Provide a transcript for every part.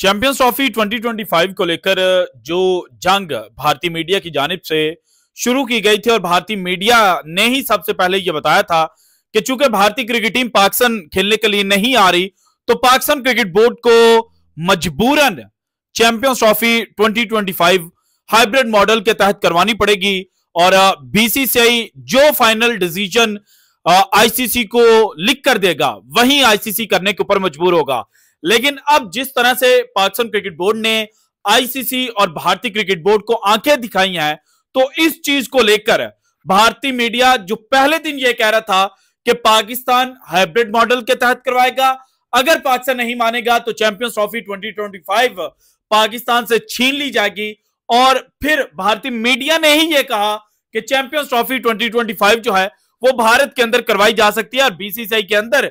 champions trophy 2025 को लेकर जो जंग भारतीय मीडिया की जानब से शुरू की गई थी और भारतीय मीडिया ने ही सबसे पहले यह बताया था कि चूंकि भारतीय क्रिकेट टीम पाकिस्तान खेलने के लिए नहीं आ रही तो पाकिस्तान क्रिकेट बोर्ड को मजबूरन चैंपियंस ट्रॉफी 2025 हाइब्रिड मॉडल के तहत करवानी पड़ेगी और बीसीसीआई जो फाइनल डिसीजन आईसीसी को लिख कर देगा वही आईसीसी करने के ऊपर मजबूर होगा लेकिन अब जिस तरह से पाकिस्तान क्रिकेट बोर्ड ने आईसीसी और भारतीय क्रिकेट बोर्ड को आंखें दिखाई हैं तो इस चीज को लेकर भारतीय मीडिया जो पहले दिन यह कह रहा था कि पाकिस्तान हाइब्रिड मॉडल के तहत करवाएगा अगर पाकिस्तान नहीं मानेगा तो चैंपियंस ट्रॉफी 2025 पाकिस्तान से छीन ली जाएगी और फिर भारतीय मीडिया ने ही यह कहा कि चैंपियंस ट्रॉफी 2025 जो है वो भारत के अंदर करवाई जा सकती है और बीसीसीआई के अंदर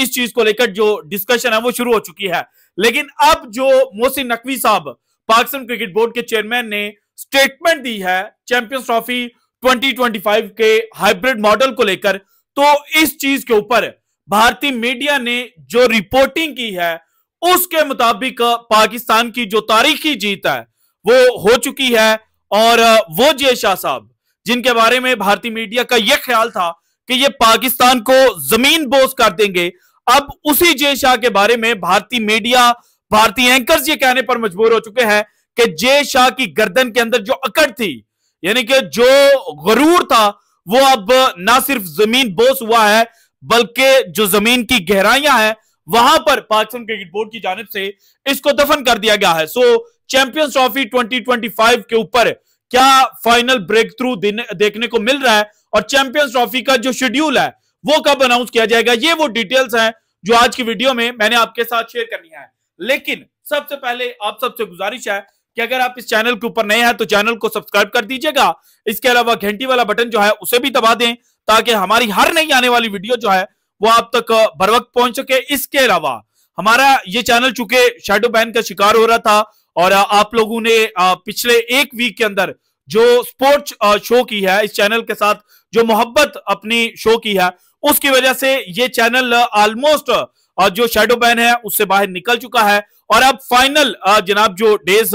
इस चीज को लेकर जो डिस्कशन है वो शुरू हो चुकी है लेकिन अब जो मोहसिन नकवी साहब पाकिस्तान क्रिकेट बोर्ड के चेयरमैन ने स्टेटमेंट दी है चैंपियंस ट्रॉफी 2025 के हाइब्रिड मॉडल को लेकर तो इस चीज के ऊपर भारतीय मीडिया ने जो रिपोर्टिंग की है उसके मुताबिक पाकिस्तान की जो तारीखी जीत है वो हो चुकी है और वो जय शाह साहब जिनके बारे में भारतीय मीडिया का यह ख्याल था कि ये पाकिस्तान को जमीन बोस कर देंगे अब उसी जे शाह के बारे में भारतीय मीडिया भारतीय एंकर्स ये कहने पर मजबूर हो चुके हैं कि जे शाह की गर्दन के अंदर जो अकड़ थी यानी कि जो गरूर था वो अब ना सिर्फ जमीन बोस हुआ है बल्कि जो जमीन की गहराइयां हैं वहां पर पाकिस्तान क्रिकेट बोर्ड की जानब से इसको दफन कर दिया गया है सो चैंपियंस ट्रॉफी 2025 के ऊपर क्या फाइनल ब्रेक थ्रू देखने को मिल रहा है और चैंपियंस ट्रॉफी का जो शेड्यूल है वो कब अनाउंस किया जाएगा ये वो डिटेल्स हैं जो आज की वीडियो में मैंने आपके साथ शेयर करनी है लेकिन सबसे पहले आप सबसे गुजारिश है कि अगर आप इस चैनल के ऊपर नए हैं तो चैनल को सब्सक्राइब कर दीजिएगा इसके अलावा घंटी वाला बटन जो है उसे भी दबा दें ताकि हमारी हर नई आने वाली वीडियो जो है वो आप तक बर वक्त पहुंच सके इसके अलावा हमारा ये चैनल चूंकि शेडो बैन का शिकार हो रहा था और आप लोगों ने पिछले एक वीक के अंदर जो स्पोर्ट्स शो की है इस चैनल के साथ जो मोहब्बत अपनी शो की है उसकी वजह से ये चैनल ऑलमोस्ट जो शेडो बैन है उससे बाहर निकल चुका है और अब फाइनल जनाब जो डेज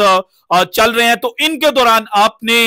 चल रहे हैं तो इनके दौरान आपने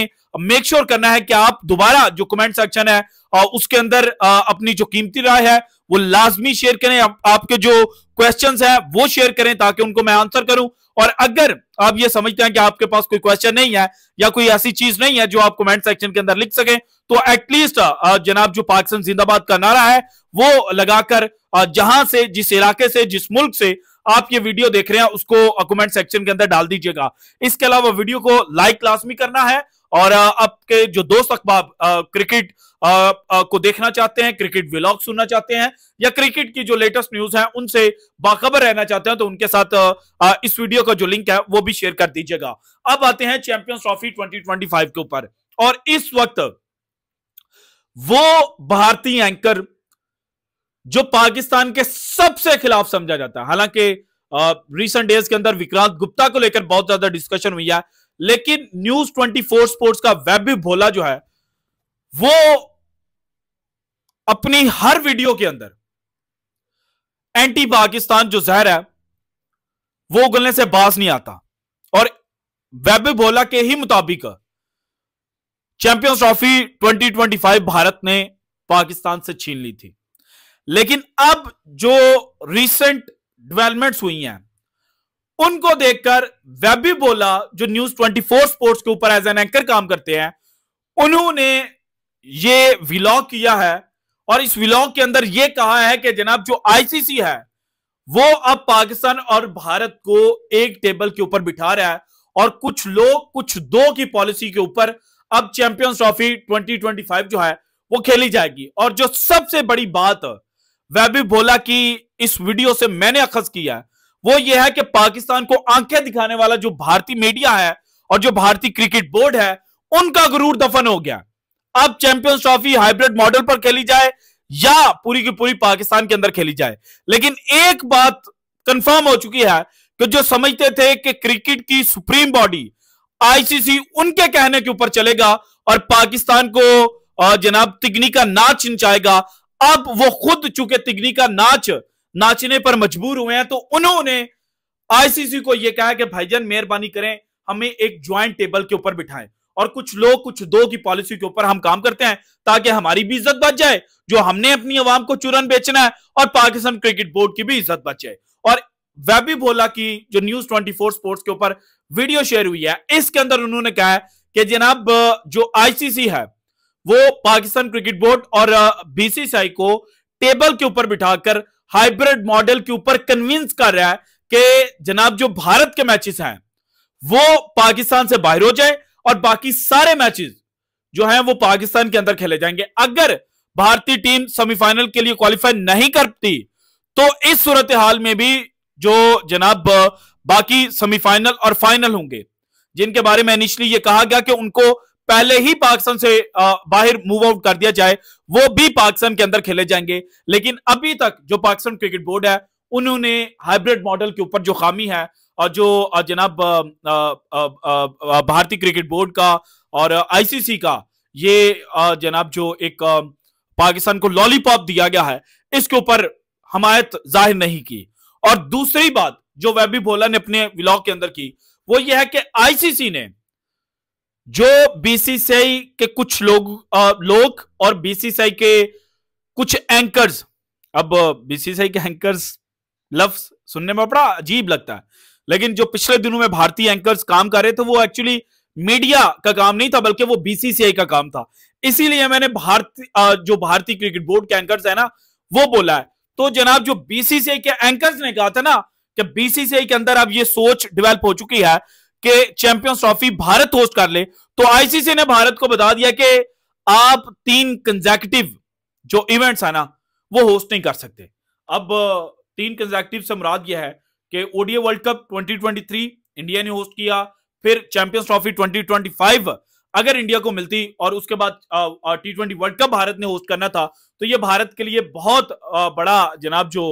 मेक श्योर sure करना है कि आप दोबारा जो कमेंट सेक्शन है उसके अंदर अपनी जो कीमती राय है वो लाजमी शेयर करें आपके जो क्वेश्चंस हैं वो शेयर करें ताकि उनको मैं आंसर करूं और अगर आप ये समझते हैं कि आपके पास कोई क्वेश्चन नहीं है या कोई ऐसी चीज नहीं है जो आप कमेंट सेक्शन के अंदर लिख सके तो एटलीस्ट जनाब जो पाकिस्तान जिंदाबाद का नारा है वो लगाकर जहां से जिस इलाके से जिस मुल्क से आप ये वीडियो देख रहे हैं उसको कमेंट सेक्शन के अंदर डाल दीजिएगा इसके अलावा वीडियो को लाइक लाजमी करना है और आपके जो दोस्त अखबाब क्रिकेट आ, आ, को देखना चाहते हैं क्रिकेट व्लॉग सुनना चाहते हैं या क्रिकेट की जो लेटेस्ट न्यूज है उनसे बाखबर रहना चाहते हैं तो उनके साथ आ, इस वीडियो का जो लिंक है वो भी शेयर कर दीजिएगा अब आते हैं चैंपियंस ट्रॉफी 2025 के ऊपर और इस वक्त वो भारतीय एंकर जो पाकिस्तान के सबसे खिलाफ समझा जाता है हालांकि रिसेंट डेज के अंदर विक्रांत गुप्ता को लेकर बहुत ज्यादा डिस्कशन हुई है लेकिन न्यूज 24 स्पोर्ट्स का वेब भी भोला जो है वो अपनी हर वीडियो के अंदर एंटी पाकिस्तान जो जहर है वो उगलने से बास नहीं आता और वेब भोला के ही मुताबिक चैंपियंस ट्रॉफी 2025 भारत ने पाकिस्तान से छीन ली थी लेकिन अब जो रीसेंट डेवलपमेंट्स हुई हैं उनको देखकर वेबी बोला जो न्यूज 24 स्पोर्ट्स के ऊपर एज एन एंकर काम करते हैं उन्होंने ये विलॉग किया है और इस विलॉग के अंदर यह कहा है कि जनाब जो आईसीसी है वो अब पाकिस्तान और भारत को एक टेबल के ऊपर बिठा रहा है और कुछ लोग कुछ दो की पॉलिसी के ऊपर अब चैंपियंस ट्रॉफी 2025 जो है वो खेली जाएगी और जो सबसे बड़ी बात वह भी बोला कि इस वीडियो से मैंने अखज किया है वो ये है कि पाकिस्तान को आंखें दिखाने वाला जो भारतीय मीडिया है और जो भारतीय क्रिकेट बोर्ड है उनका गुरूर दफन हो गया अब चैंपियंस ट्रॉफी हाइब्रिड मॉडल पर खेली जाए या पूरी की पूरी पाकिस्तान के अंदर खेली जाए लेकिन एक बात कंफर्म हो चुकी है कि जो समझते थे कि क्रिकेट की सुप्रीम बॉडी आईसीसी उनके कहने के ऊपर चलेगा और पाकिस्तान को जनाब तिगनी का नाच नचाएगा अब वो खुद चूंकि तिगनी का नाच नाचने पर मजबूर हुए हैं तो उन्होंने आईसीसी को यह कहा कि भाईजान मेहरबानी करें हमें एक ज्वाइंट टेबल के ऊपर बिठाएं और कुछ लोग कुछ दो की पॉलिसी के ऊपर हम काम करते हैं ताकि हमारी भी इज्जत बच जाए जो हमने अपनी आवाम को चूरन बेचना है और पाकिस्तान क्रिकेट बोर्ड की भी इज्जत बच जाए और वैबी भोला की जो न्यूज ट्वेंटी फोर स्पोर्ट्स के ऊपर वीडियो शेयर हुई है इसके अंदर उन्होंने कहा है कि जनाब जो आईसीसी है वो पाकिस्तान क्रिकेट बोर्ड और बीसीसीआई को टेबल के ऊपर बिठाकर हाइब्रिड मॉडल के ऊपर कन्विंस कर रहा है कि जनाब जो भारत के मैचेस हैं वो पाकिस्तान से बाहर हो जाए और बाकी सारे मैचेस जो हैं वो पाकिस्तान के अंदर खेले जाएंगे अगर भारतीय टीम सेमीफाइनल के लिए क्वालिफाई नहीं करती तो इस सूरत हाल में भी जो जनाब बाकी सेमीफाइनल और फाइनल होंगे जिनके बारे में इनिशियली ये कहा गया कि उनको पहले ही पाकिस्तान से बाहर मूव आउट कर दिया जाए वो भी पाकिस्तान के अंदर खेले जाएंगे लेकिन अभी तक जो पाकिस्तान क्रिकेट बोर्ड है उन्होंने हाइब्रिड मॉडल के ऊपर जो खामी है और जो जनाब भारतीय क्रिकेट बोर्ड का और आईसीसी का ये जनाब जो एक पाकिस्तान को लॉलीपॉप दिया गया है इसके ऊपर हमायत जाहिर नहीं की और दूसरी बात जो वैबी भोला ने अपने ब्लॉग के अंदर की वो ये है कि आईसीसी ने जो बीसीसीआई के कुछ लोग आ, लोग और बीसीसीआई के कुछ एंकर्स अब बीसीसीआई के एंकर्स लफ्ज सुनने में बड़ा अजीब लगता है लेकिन जो पिछले दिनों में भारतीय एंकर्स काम कर रहे थे वो एक्चुअली मीडिया का काम नहीं था बल्कि वो बीसीसीआई का काम था इसीलिए मैंने भारत जो भारतीय क्रिकेट बोर्ड के एंकर्स है ना वो बोला है तो जनाब जो बीसीसीआई के एंकर्स ने कहा था ना कि बीसीसीआई के अंदर अब ये सोच डेवलप हो चुकी है कि चैंपियंस ट्रॉफी भारत होस्ट कर ले तो आईसीसी ने भारत को बता दिया कि आप तीन कंजेक्टिव जो इवेंट्स है ना वो होस्ट नहीं कर सकते अब तीन कंजेक्टिव से मुराद यह है कि ओडीए वर्ल्ड कप 2023 इंडिया ने होस्ट किया फिर चैंपियंस ट्रॉफी 2025 अगर इंडिया को मिलती और उसके बाद T twenty world cup Bharat ने होस्ट करना था तो यह भारत के लिए बहुत आ, बड़ा जनाब जो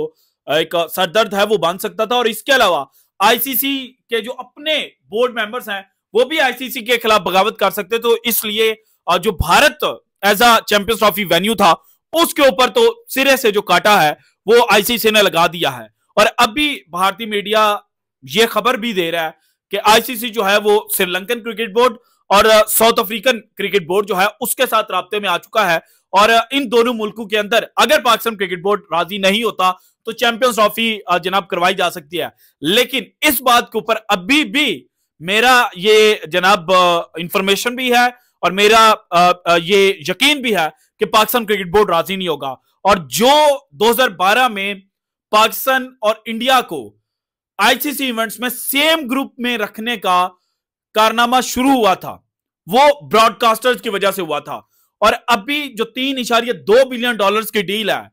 एक सरदर्द है वो बांध सकता था और इसके अलावा आईसीसी के जो अपने बोर्ड मेंबर्स हैं वो भी आईसीसी के खिलाफ बगावत कर सकते तो इसलिए जो Bharat as a champions trophy venue था उसके ऊपर तो सिरे से जो काटा है वो आईसीसी ने लगा दिया है और अभी भारतीय मीडिया ये खबर भी दे रहा है कि आईसीसी जो है वो श्रीलंकन क्रिकेट बोर्ड और साउथ अफ्रीकन क्रिकेट बोर्ड जो है उसके साथ रबते में आ चुका है और इन दोनों मुल्कों के अंदर अगर पाकिस्तान क्रिकेट बोर्ड राजी नहीं होता तो चैंपियंस ट्रॉफी जनाब करवाई जा सकती है लेकिन इस बात के ऊपर अभी भी मेरा ये जनाब इंफॉर्मेशन भी है और मेरा ये यकीन भी है कि पाकिस्तान क्रिकेट बोर्ड राजी नहीं होगा और जो 2012 में पाकिस्तान और इंडिया को आईसीसी इवेंट्स में सेम ग्रुप में रखने का कारनामा शुरू हुआ था वो ब्रॉडकास्टर्स की वजह से हुआ था और अभी जो तीन इशारिय दो बिलियन डॉलर की डील है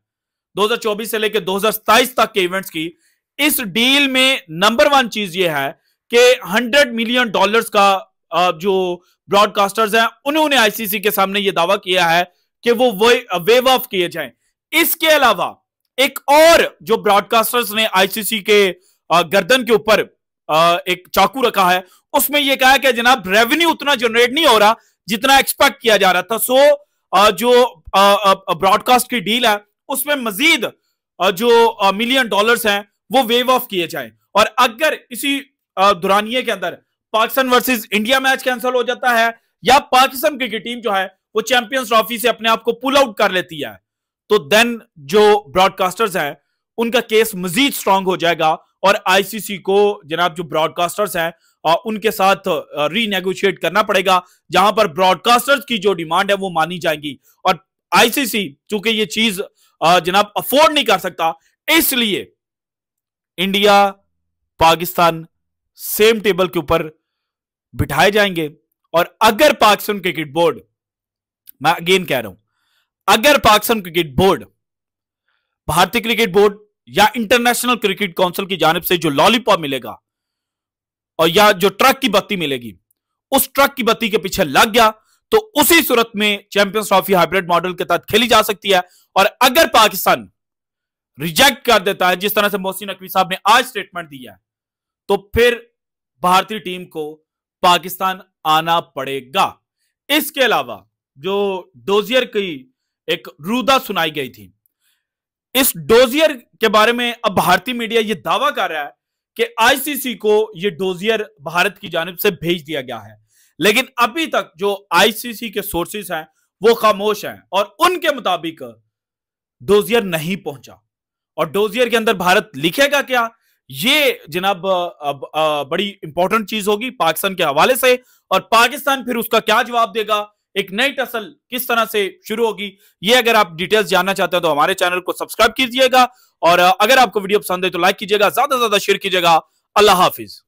2024 से लेकर 2027 तक के इवेंट्स की इस डील में नंबर वन चीज यह है कि 100 मिलियन डॉलर्स का जो ब्रॉडकास्टर्स हैं उन्होंने आईसीसी के सामने यह दावा किया है कि वो वे, वेव ऑफ किए जाएं इसके अलावा एक और जो ब्रॉडकास्टर्स ने आईसीसी के गर्दन के ऊपर एक चाकू रखा है उसमें यह कहा कि जनाब रेवेन्यू उतना जनरेट नहीं हो रहा जितना एक्सपेक्ट किया जा रहा था सो जो ब्रॉडकास्ट की डील है उसमें मजीद जो मिलियन डॉलर्स हैं वो वेव ऑफ किए जाए और अगर इसी दुरानिए के अंदर Pakistan versus India match cancel हो जाता है या पाकिस्तान क्रिकेट टीम जो है वो चैंपियंस ट्रॉफी से अपने आप को पुल आउट कर लेती है तो देन जो ब्रॉडकास्टर्स हैं उनका केस मजीद स्ट्रांग हो जाएगा और आईसीसी को जनाब जो ब्रॉडकास्टर्स हैं उनके साथ रीनेगोशिएट करना पड़ेगा जहां पर ब्रॉडकास्टर्स की जो डिमांड है वो मानी जाएगी और आईसीसी चूंकि ये चीज जनाब अफोर्ड नहीं कर सकता इसलिए इंडिया पाकिस्तान सेम टेबल के ऊपर बिठाए जाएंगे और अगर पाकिस्तान क्रिकेट बोर्ड मैं अगेन कह रहा हूं अगर पाकिस्तान क्रिकेट बोर्ड भारतीय क्रिकेट बोर्ड या इंटरनेशनल क्रिकेट काउंसिल की जानब से जो लॉलीपॉप मिलेगा और या जो ट्रक की बत्ती मिलेगी उस ट्रक की बत्ती के पीछे लग गया तो उसी सूरत में चैंपियंस ट्रॉफी हाइब्रिड मॉडल के तहत खेली जा सकती है और अगर पाकिस्तान रिजेक्ट कर देता है जिस तरह से मोहसिन नकवी साहब ने आज स्टेटमेंट दिया तो फिर भारतीय टीम को पाकिस्तान आना पड़ेगा इसके अलावा जो डोजियर की एक रूदा सुनाई गई थी इस डोजियर के बारे में अब भारतीय मीडिया यह दावा कर रहा है कि आईसीसी को यह डोजियर भारत की जानब से भेज दिया गया है लेकिन अभी तक जो आईसीसी के सोर्सेस हैं वो खामोश हैं और उनके मुताबिक डोजियर नहीं पहुंचा और डोजियर के अंदर भारत लिखेगा क्या ये जनाब बड़ी इंपॉर्टेंट चीज होगी पाकिस्तान के हवाले से और पाकिस्तान फिर उसका क्या जवाब देगा एक नई टसल किस तरह से शुरू होगी ये अगर आप डिटेल्स जानना चाहते हैं तो हमारे चैनल को सब्सक्राइब कीजिएगा और अगर आपको वीडियो पसंद है तो लाइक कीजिएगा ज्यादा से ज्यादा शेयर कीजिएगा अल्लाह हाफिज